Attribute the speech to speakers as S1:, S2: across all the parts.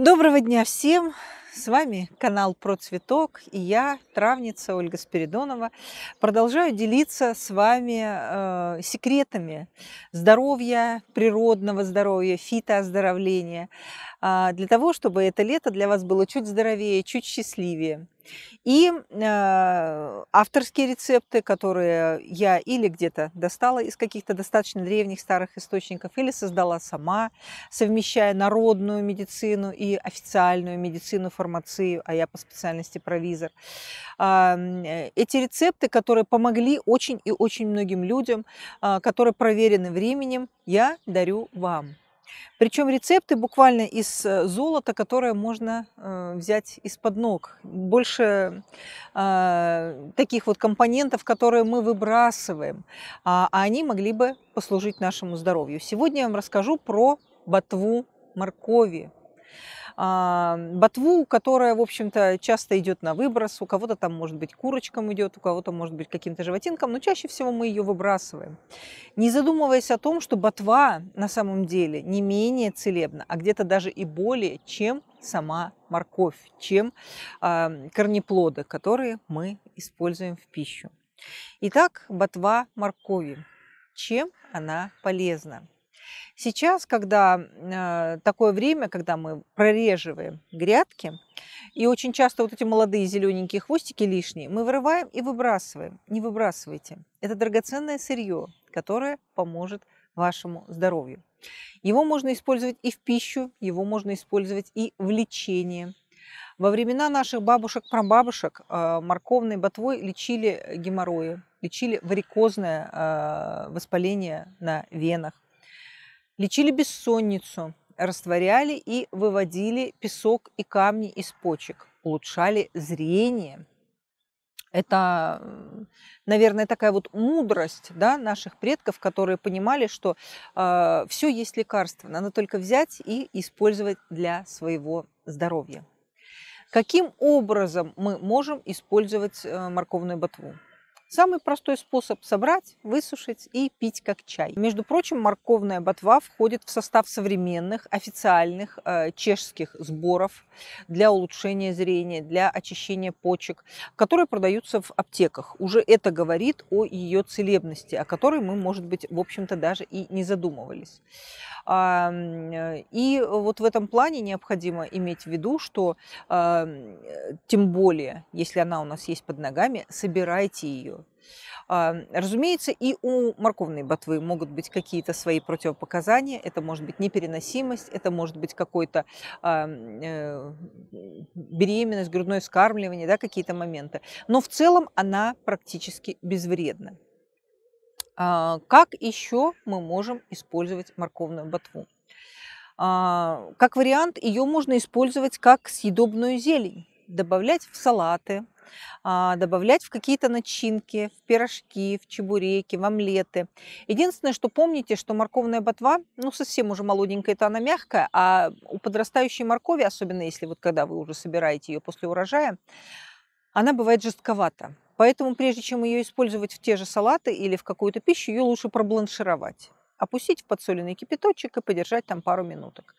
S1: Доброго дня всем! С вами канал Про Цветок и я, травница Ольга Спиридонова, продолжаю делиться с вами э, секретами здоровья, природного здоровья, фитооздоровления, а, для того, чтобы это лето для вас было чуть здоровее, чуть счастливее. И э, авторские рецепты, которые я или где-то достала из каких-то достаточно древних старых источников, или создала сама, совмещая народную медицину и официальную медицину, фармацию, а я по специальности провизор. А, э, эти рецепты, которые помогли очень и очень многим людям, э, которые проверены временем, я дарю вам. Причем рецепты буквально из э, золота, которое можно э, взять из-под ног. Больше э, таких вот компонентов, которые мы выбрасываем, а, а они могли бы послужить нашему здоровью. Сегодня я вам расскажу про ботву моркови. А, ботву, которая, в общем-то, часто идет на выброс. У кого-то там, может быть, курочкам идет, у кого-то, может быть, каким-то животинкам, но чаще всего мы ее выбрасываем. Не задумываясь о том, что ботва на самом деле не менее целебна, а где-то даже и более, чем сама морковь, чем а, корнеплоды, которые мы используем в пищу. Итак, ботва моркови. Чем она полезна? Сейчас, когда э, такое время, когда мы прореживаем грядки, и очень часто вот эти молодые зелененькие хвостики лишние, мы вырываем и выбрасываем. Не выбрасывайте. Это драгоценное сырье, которое поможет вашему здоровью. Его можно использовать и в пищу, его можно использовать и в лечении. Во времена наших бабушек-прабабушек а, морковной ботвой лечили геморрои, лечили варикозное а, воспаление на венах лечили бессонницу, растворяли и выводили песок и камни из почек, улучшали зрение. Это, наверное, такая вот мудрость да, наших предков, которые понимали, что э, а, все есть лекарство, надо только взять и использовать для своего здоровья. Каким образом мы можем использовать э, морковную ботву? Самый простой способ – собрать, высушить и пить как чай. Между прочим, морковная ботва входит в состав современных официальных э, чешских сборов для улучшения зрения, для очищения почек, которые продаются в аптеках. Уже это говорит о ее целебности, о которой мы, может быть, в общем-то, даже и не задумывались. Э, и вот в этом плане необходимо иметь в виду, что э, тем более, если она у нас есть под ногами, собирайте ее, а, разумеется, и у морковной ботвы могут быть какие-то свои противопоказания. Это может быть непереносимость, это может быть какой-то а, э, беременность, грудное скармливание, да, какие-то моменты. Но в целом она практически безвредна. А, как еще мы можем использовать морковную ботву? Как вариант, ее можно использовать как съедобную зелень, добавлять в салаты, а, добавлять в какие-то начинки, в пирожки, в чебуреки, в омлеты. Единственное, что помните, что морковная ботва, ну совсем уже молоденькая, это она мягкая, а у подрастающей моркови, особенно если вот когда вы уже собираете ее после урожая, она бывает жестковата. Поэтому прежде чем ее использовать в те же салаты или в какую-то пищу, ее лучше пробланшировать опустить в подсоленный кипяточек и подержать там пару минуток.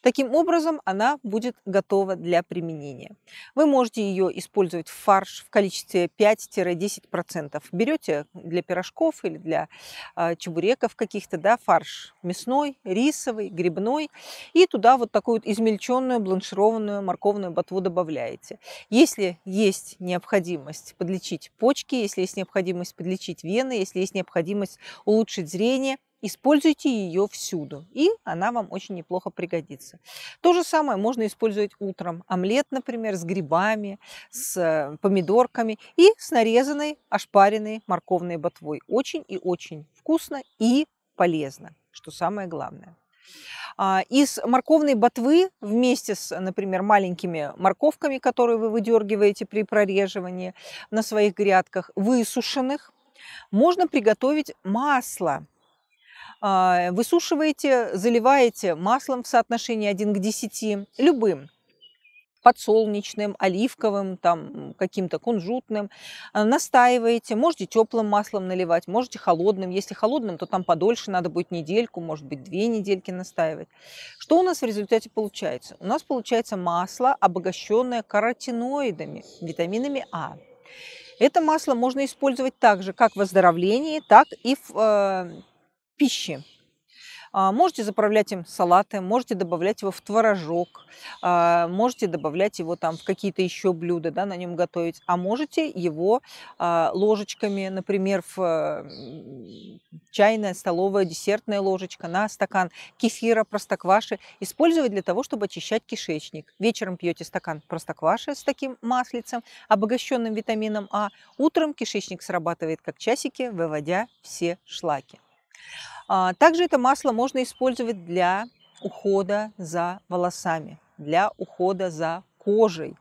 S1: Таким образом, она будет готова для применения. Вы можете ее использовать в фарш в количестве 5-10%. Берете для пирожков или для а, чебуреков каких-то, да, фарш мясной, рисовый, грибной, и туда вот такую вот измельченную бланшированную морковную ботву добавляете. Если есть необходимость подлечить почки, если есть необходимость подлечить вены, если есть необходимость улучшить зрение, Используйте ее всюду, и она вам очень неплохо пригодится. То же самое можно использовать утром. Омлет, например, с грибами, с э, помидорками и с нарезанной ошпаренной морковной ботвой. Очень и очень вкусно и полезно, что самое главное. А, из морковной ботвы вместе с, например, маленькими морковками, которые вы выдергиваете при прореживании на своих грядках, высушенных, можно приготовить масло – а, высушиваете, заливаете маслом в соотношении 1 к 10, любым подсолнечным, оливковым, там каким-то кунжутным, а, настаиваете, можете теплым маслом наливать, можете холодным. Если холодным, то там подольше надо будет недельку, может быть, две недельки настаивать. Что у нас в результате получается? У нас получается масло, обогащенное каротиноидами, витаминами А. Это масло можно использовать также как в оздоровлении, так и в э, пищи. А, можете заправлять им салаты, можете добавлять его в творожок, а, можете добавлять его там в какие-то еще блюда, да, на нем готовить, а можете его а, ложечками, например, в чайная, столовая, десертная ложечка на стакан кефира, простокваши, использовать для того, чтобы очищать кишечник. Вечером пьете стакан простокваши с таким маслицем, обогащенным витамином А, утром кишечник срабатывает как часики, выводя все шлаки. А, также это масло можно использовать для ухода за волосами, для ухода за кожей.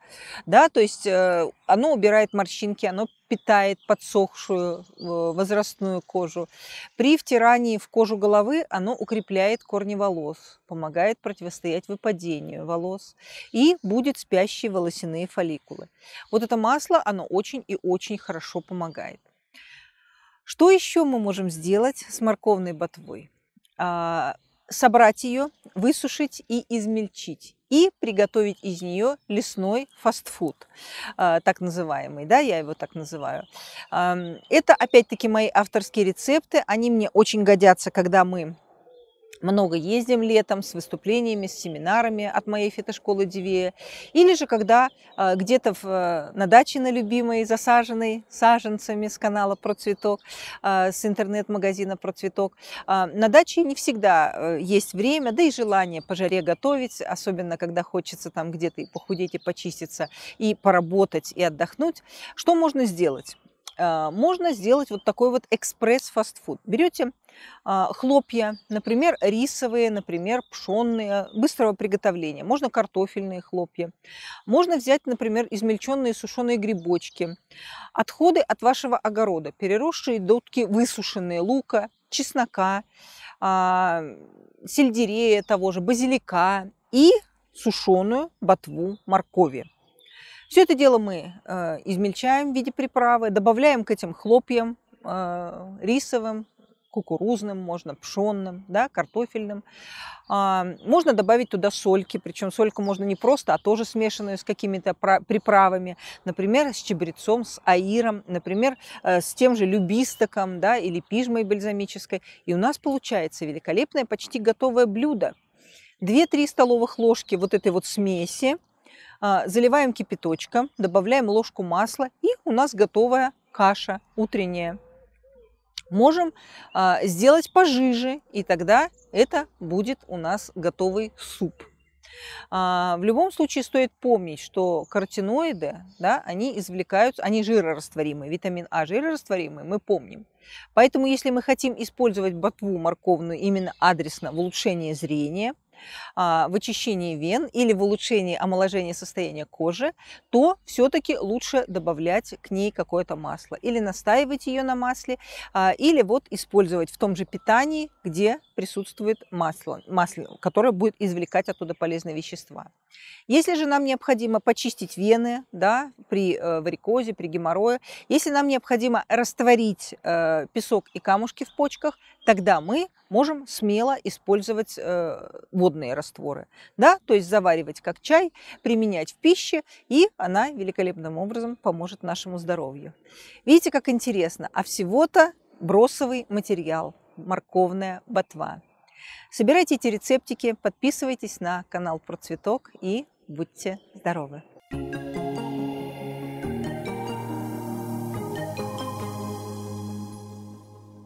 S1: Да, то есть э, оно убирает морщинки, оно питает подсохшую э, возрастную кожу. При втирании в кожу головы оно укрепляет корни волос, помогает противостоять выпадению волос и будет спящие волосяные фолликулы. Вот это масло, оно очень и очень хорошо помогает. Что еще мы можем сделать с морковной ботвой? А, собрать ее, высушить и измельчить и приготовить из нее лесной фастфуд, а, так называемый, да, я его так называю. Это, опять-таки, мои авторские рецепты, они мне очень годятся, когда мы много ездим летом с выступлениями, с семинарами от моей фитошколы Дивея. Или же когда а, где-то в, э, на даче на любимой, засаженной саженцами с канала про цветок, а, с интернет-магазина про цветок. А, на даче не всегда э, есть время, да и желание по жаре готовить, особенно когда хочется там где-то и похудеть, и почиститься, и поработать, и отдохнуть. Что можно сделать? А, можно сделать вот такой вот экспресс-фастфуд. Берете а, хлопья, например, рисовые, например, пшенные, быстрого приготовления. Можно картофельные хлопья. Можно взять, например, измельченные сушеные грибочки. Отходы от вашего огорода, переросшие дотки высушенные лука, чеснока, а, сельдерея того же, базилика и сушеную ботву моркови. Все это дело мы э, измельчаем в виде приправы, добавляем к этим хлопьям э, рисовым, кукурузным, можно пшенным, да, картофельным. А, можно добавить туда сольки, причем сольку можно не просто, а тоже смешанную с какими-то приправами, например, с чебрецом, с аиром, например, э, с тем же любистоком да, или пижмой бальзамической. И у нас получается великолепное, почти готовое блюдо. 2-3 столовых ложки вот этой вот смеси – а, заливаем кипяточком, добавляем ложку масла, и у нас готовая каша утренняя. Можем а, сделать пожиже, и тогда это будет у нас готовый суп. А, в любом случае стоит помнить, что каротиноиды, да, они извлекают, они жирорастворимые, витамин А жирорастворимый, мы помним. Поэтому если мы хотим использовать ботву морковную именно адресно в улучшении зрения, а, в очищении вен или в улучшении омоложения состояния кожи, то все-таки лучше добавлять к ней какое-то масло. Или настаивать ее на масле, а, или вот использовать в том же питании, где присутствует масло, масло которое будет извлекать оттуда полезные вещества. Если же нам необходимо почистить вены да, при э, варикозе, при геморрое, если нам необходимо растворить э, песок и камушки в почках, тогда мы можем смело использовать э, воду водные растворы, да, то есть заваривать как чай, применять в пище, и она великолепным образом поможет нашему здоровью. Видите, как интересно, а всего-то бросовый материал, морковная ботва. Собирайте эти рецептики, подписывайтесь на канал Процветок и будьте здоровы! Thank you